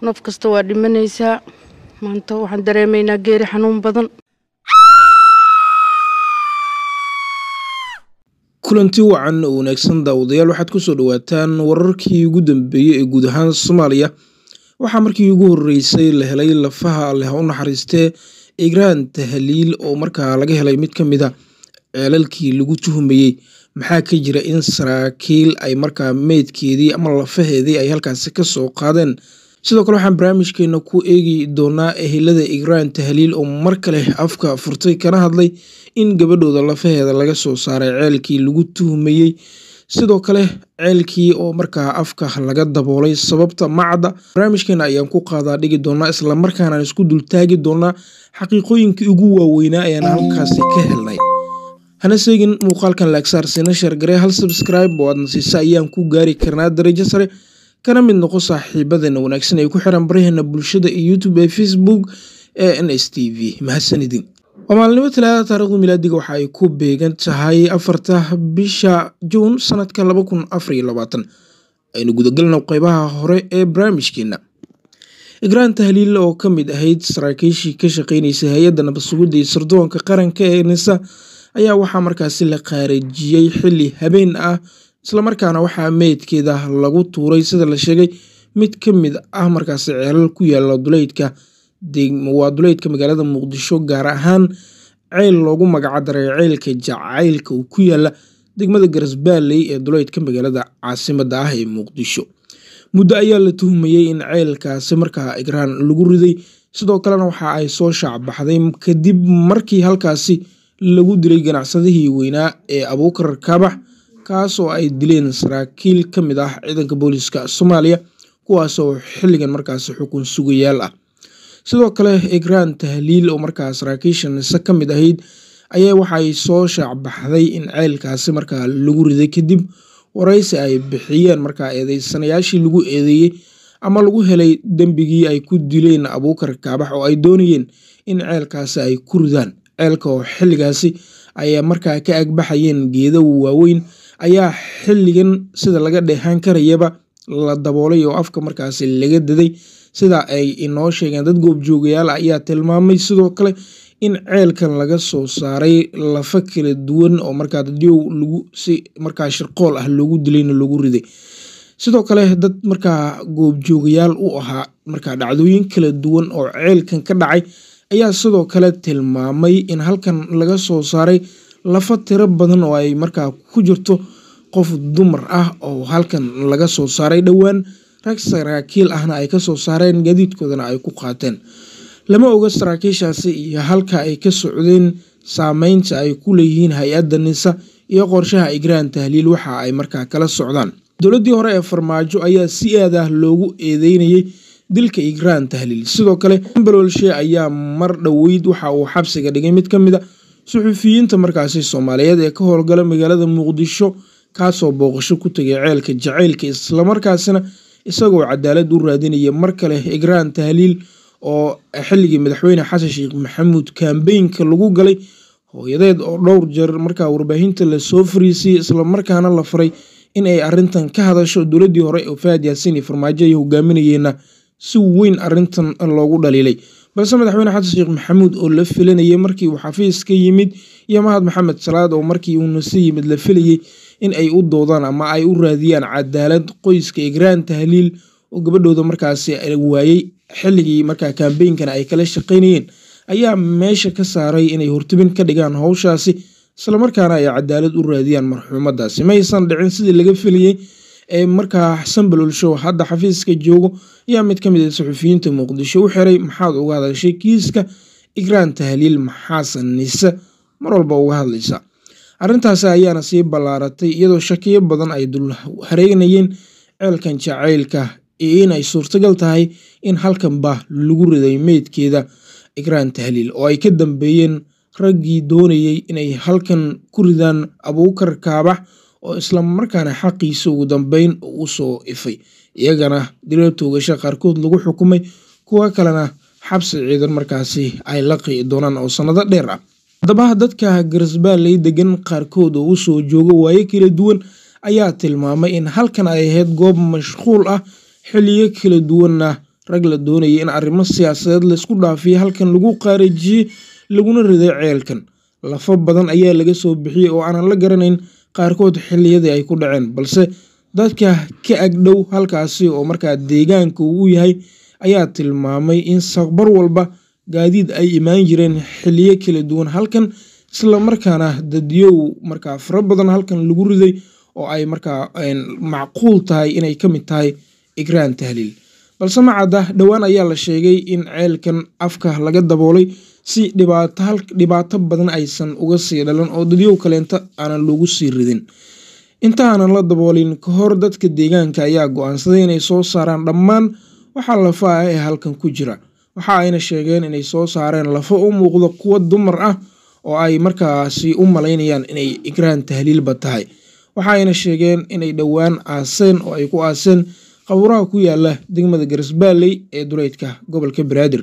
naf kasta waa dhimanaysaa maanta waxaan dareemaynaa geeri xanuun badan kulanti wacan oo wanaagsan daawadayaal waxaad kusoo dhawaataan wararkii ugu dambeeyey ee guud ahaan soomaaliya waxaa markii ugu horreysay la helay lafaha alleh u naxariistee igraan tahliil oo markaa laga helay mid ka mid a ah ceelalkii lagu tuhumayey maxaa ka jira in saraakiil ay markaa meydkeedii ama lafaheedii ay halkaasi ka soo qaadeen sidoo kale waxaan barnaamijkeena ku eegi doonaa ehelada igraan tahliil oo mar kale afka furtay kana hadlay in gabadhooda lafaheeda laga soo saaray ceelkii lagu tuhmayey sidoo kale ceelkii oo markaa afka laga daboolay sababta macadda barnaamijkeena ayaan ku qaadaa dhigi doonaa islamarkaanaan isku dultaagi doonaa xaqiiqooyinkii ugu waaweynaa ayaan halkaasi ka helnay hana seegin muuqaalkan laagsaar siina hal sabskrib oo aadna siisa ayaan ku gaari karnaa darajo sare kana mid noqo saaxiibadeena wanaagsan ee ku xiran baryaheena bulshada iyo youtube ee facebook ee n s t v mahadsanidin waa maalnimo talaada taarikhdu milaadiga waxa ay ku beegan tahay afarta bisha juun sanadka laba kun afar iyo labaatan aynu gudagelno qeybaha hore ee barnaamijkeena igraan tahliil oo ka mid ahayd saraakiishii ka shaqeynaysa hay-adda nabadsugidda iyo sirdoonka qaranka ee nisa ayaa waxaa markaasi la khaarijiyey xili habeen ah islamarkaana waxaa meydkeeda lagu tuuray sida la sheegay mid ka mid ah markaasi ceelal ku yaala duleydka waa duleydka magaalada muqdisho gaar ahaan ceyl loogu magacdaray ceylka jacaylka uu ku yaala degmada garasbaaley ee duleydka magaalada caasimada ah ee muqdisho muddo ayaa la tuhmayey in ceylkaasi markaa igraan lagu riday sidoo kalena waxa ay soo shaacbaxday kadib markii halkaasi lagu dilay ganacsadihii weynaa ee abuukar kaabax kaasoo ay dileen saraakiil ka mid ah ciidanka booliiska soomaaliya kuwaasoo xilligan markaasi xukun sugayaal ah sidoo kale igraan tahliil oo markaa saraakiisha nise ka mid ahayd ayaa waxaay soo shaacbaxday in ceelkaasi markaa lagu riday kadib waraysi ay bixiyeen markaa eedaysanayaashii lagu eedeeyey ama lagu helay dembigii ay ku dileen abuukar kaabax oo ay doonayeen in ceelkaasi ay ku ridaan ceelka oo xilligaasi ayaa markaa ka agbaxayeen geedo waaweyn ayaa xilligan sida laga dheehan karayaba la daboolay oo afka markaasi laga daday sida ay inoo sheegeen dad goobjoogayaal ah ayaa tilmaamay sidoo kale in ceelkan laga soo saaray lafa kala duwan oo markaa dadyow lagu si markaa shirqool ah loogu dilayna loogu riday sidoo kale dad markaa goobjoogayaal u ahaa markaa dhacdooyin kala duwan oo ceelkan ka dhacay ayaa sidoo kale tilmaamay in halkan laga soo saaray lafo tiro badan oo ay markaa ku jirto qof dumar ah oo halkan laga soo saaray dhowaan rag saraakiil ahna ay kasoo saareen gaadiidkoodana ay ku qaateen lama oga saraakiishaasi iyo halka ay ka socdeen saameynta ay ku leeyihiin hay-adda nisa iyo qorshaha igraan tahliil waxa ay markaa kala socdaan dowladii hore ee farmaajo ayaa si aad ah loogu eedeynayay dilka igraan tahliil sidoo kale baloolshe ayaa mar dhoweyd waxa uu xabsiga dhigay mid ka mid a suxufiyiinta markaasi soomaaliyeed ee ka howlgala magaalada muqdisho kaasoo booqasho ku tegay ceelka jacaylka islamarkaasina isagoo cadaalad u raadinaya mar kale igraan tahliil oo xilligii madaxweyne xasan sheekh maxamuud kambeynka lagu galay hooyadeed oo dhowr jeer markaa warbaahinta lasoo fariisiyey islamarkaana la faray in ay arintan ka hadasho dowladdii hore oo faad yaasiin iyo farmaajo ay hogaaminayeenna si weyn arintan loogu dhaliilay balse madaxweyne xasan sheekh maxamuud oo la filanayay markii uu xafiis ka yimid iyo mahad maxamed salaad oo markii uuna si yimid la filayey in ay u doodaan ama ay u raadiyaan cadaalad qoyska igraan tahliil oo gabadhooda markaasi waayey xilligii markaa kambeynkana ay kala shaqaynayeen ayaa meesha ka saaray inay hortubin ka dhigaan howshaasi islamarkaana ay cadaalad u raadiyaan marxuumaddaasi maysan dhicin sidii laga filayey ee markaa xasan balolshow hadda xafiiska joogo ayaa mid ka mid a ah suxufiyiinta muqdisho u xiray maxaad uga hadashay kiiska igraan tahliil maxaa sanise mar walba uga hadlaysa arrintaasi ayaana sii ballaaratay iyadoo shakiyo badan ay dul hareegnayeen ceelkan jacaylka iyo in ay suurtagal tahay in halkanba lagu riday meydkeeda igraan tahliil oo ay ka dambeeyeen raggii doonayey inay halkan ku ridaan abuukar kaabax oo isla markaana xaqiisa ugu dambeyn u soo ifay iyagana dilo toogasho qaarkood lagu xukumay kuwo kalena xabsi ciidan markaasi ay la doonaan oo sanado dheer ah haddaba dadka garsbaaley degan qaarkood oo u soo jooga waayo kala duwan ayaa tilmaamay in halkan ay ahayd goob mashquul ah xiliyo kala duwanna rag la doonaya in arrimo siyaasadeed laysku dhaafiyo halkan lagu qaarijiyey laguna riday ceelkan lafo badan ayaa laga soo bixiyey oo aanan la garanayn qaarkood xilliyadii ay ku dhaceen balse dadka ka agdhow halkaasi oo markaa deegaanka uu yahay ayaa tilmaamay in saqbar walba gaadiid ay imaan jireen xilliyo kala duwan halkan isla markaana dadyow markaa fara badan halkan lagu riday oo ay markaa macquul tahay inay ka mid tahay igraan tahliil balse macadda dhowaan ayaa la sheegay in ceelkan afka laga daboolay si dhibaato badan aysan uga sii dhalan oo dadyow kaleenta aanan loogu sii ridin intaanan la daboolin ka hor dadka deegaanka ayaa go-aansaday inay soo saaraan dhammaan waxaa lafaah ee halkan ku jira waxa ayna sheegeen inay soo saareen lafo u muuqda kuwa dumar ah oo ay markaasi u malaynayaan inay igraan tahliilba tahay waxa ayna sheegeen inay dhowaan aaseen oo ay ku aaseen qabuuraha ku yaala degmada garasbaaley ee duleydka gobolka banaadir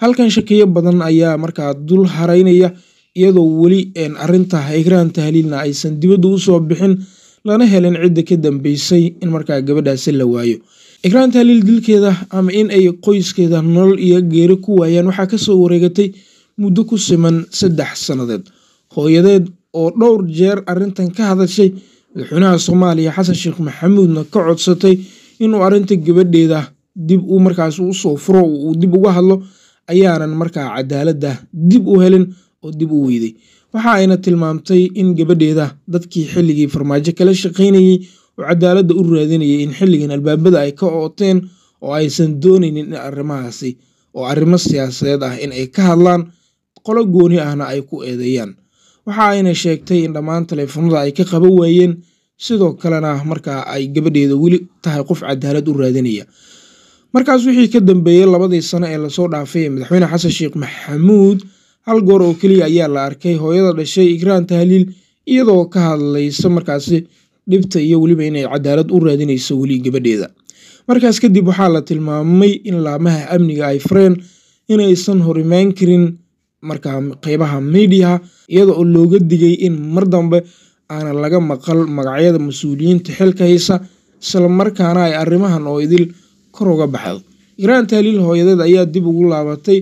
halkan shakiyo badan ayaa markaa dul haraynaya iyadoo weli arinta higraan tahliilna aysan dibadda usoo bixin lana helin cidda ka dambeysay in markaa gabadhaasi la waayo higraan tahliil dilkeeda ama in ay qoyskeeda nolol iyo geeri ku waayaan waxaa kasoo wareegatay muddo ku siman saddex sannadeed hooyadeed oo dhowr jeer arrintan ka hadashay madaxweynaha soomaaliya xasan sheekh maxamuudna ka codsatay inuu arinta gabadheeda dib u markaas usoo furo uu dib uga hadlo ayaanan markaa cadaaladda dib u helin oo dib u weyday waxa ayna tilmaamtay in gabadheeda dadkii xilligii farmaajo kala shaqaynayey oo cadaaladda u raadinayay in xilligan albaabada ay ka ooteen oo aysan doonaynin in arrimahaasi oo arrimo siyaasadeed ah in ay ka hadlaan qolo gooni ahna ay ku eedeeyaan waxa ayna sheegtay in dhammaan taleefanada ay ka qaban waayeen sidoo kalena markaa ay gabadheeda weli tahay qof cadaalad u raadinaya markaas wixii ka dambeeyey labadii sano ee lasoo dhaafay ee madaxweyne xasan sheekh maxamuud hal goor oo keliya ayaa la arkay hooyada dhashay ikraan tahliil iyadoo ka hadlaysa markaasi dhibta iyo weliba inay cadaalad u raadinayso weli gabadheeda markaas kadib waxaa la tilmaamay in laamaha amniga ay fareen inaysan horimaan karin markaa qeybaha miidiyaha iyada looga digay in mar dambe aana laga maqal magacyada mas-uuliyiinta xilka haysa isla ay arrimahan oo idil kor uga baxday iiraan tahliil hooyadeed ayaa dib ugu laabatay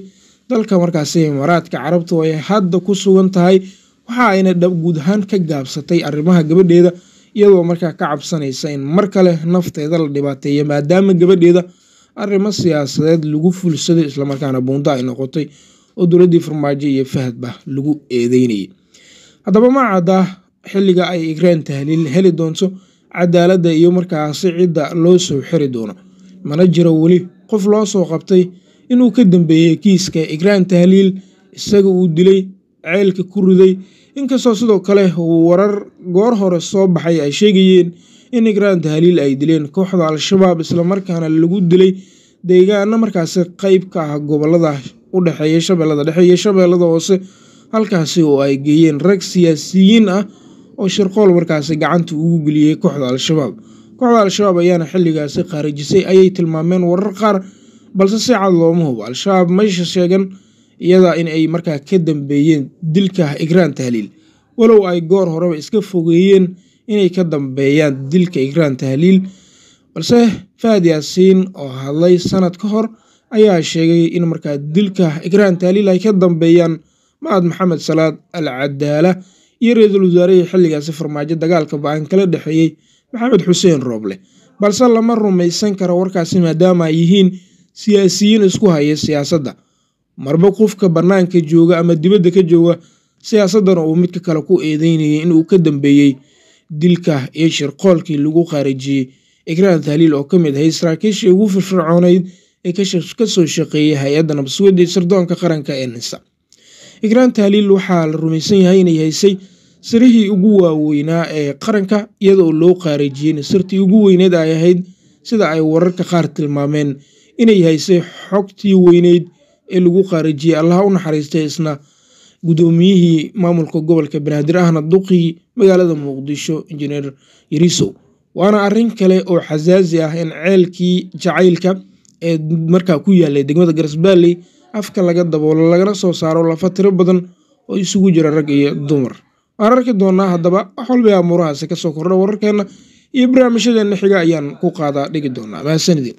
dalka markaasi imaaraadka carabtu ay hadda ku sugan tahay waxa ayna dhab guud ahaan ka gaabsatay arrimaha gabadheeda iyadoo markaa ka cabsanaysa in mar kale nafteeda la dhibaateeya maadaama gabadheeda arrimo siyaasadeed lagu fulsaday islamarkaana buundo ay noqotay oo dowladii farmaajo iyo fahadba lagu eedeynayay haddaba ma caddaa xilliga ay igraan tahliil heli doonto cadaaladda iyo markaasi cidda loo soo xiri doono mana jiro weli qof loo soo qabtay inuu ka dambeeyey kiiska igraan Tahliil isaga uu dilay ceelka ku riday inkastoo sidoo kale warar goor hore soo baxay ay sheegayeen in igraan Tahliil ay dileen kooxda Al-shabaab islamarkaana lagu dilay deegaano markaasi qayb ka ah gobolada u dhexeeya shabeellada dhexe iyo shabeellada hoose halkaasi oo ay geeyeen rag siyaasiyiin ah oo shirqool markaasi gacanta ugu geliyey kooxda Al-shabaab kooxda al-shabaab ayaana xilligaasi khaarijisay ayay tilmaameen warar qaar balse si cad looma hubo al-shabaab meesha sheegan iyadaa in ay markaa ka dambeeyeen dilka igraan tahliil walow ay goor horeba iska fogeeyeen inay ka dambeeyaan dilka igraan tahliil balse faad yaasiin oo hadlay sanad ka hor ayaa sheegay in markaa dilka igraan tahliil ay ka dambeeyaan maad maxamed salaad al cadaala iyo ra-iisul wasaarihii xilligaasi farmaajo dagaalka ba-an kala dhexeeyey maxamed xuseen rooble balse lama rumaysan karo warkaasi maadaama ay yihiin siyaasiyiin isku haya siyaasadda marba qofka bannaanka jooga ama dibadda ka jooga siyaasaddana uu midka kale ku in uu ka dambeeyey dilka iyo shirqoolkii lagu khaarijiyey ikraan tahliil oo ka mid ahay saraakiishii ugu firfircoonayd ee ka soo shaqeeyay hay-adda nabadsuwadda ee sirdoonka qaranka ee nisa ikraan tahliil waxaa la rumaysan yahay inay haysay sirihii ugu waaweynaa ee qaranka iyadoo loo qaariijiyeyna sirtii ugu weyneed ay ahayd sida ay wararka qaar tilmaameen inay haysay xogtii weyneyd ee lagu qaarijiyey allaha u naxariistay isna gudoomiyihii maamulka gobolka banaadir ahna duqii magaalada muqdisho injineer yariso waana arin kale oo xasaasi ah in ceelkii jacaylka ee markaa ku yaallay degmada garasbaalley afka laga daboolo lagana soo saaro lafa tiro badan oo isugu jira rag iyo dumar waan arki doonaa haddaba wax walba aa muurahaasi kasoo kordha wararkeenna iyo barnaamijyadeena xiga ayaan ku qaadaa dhigi doonaa mahadsanidin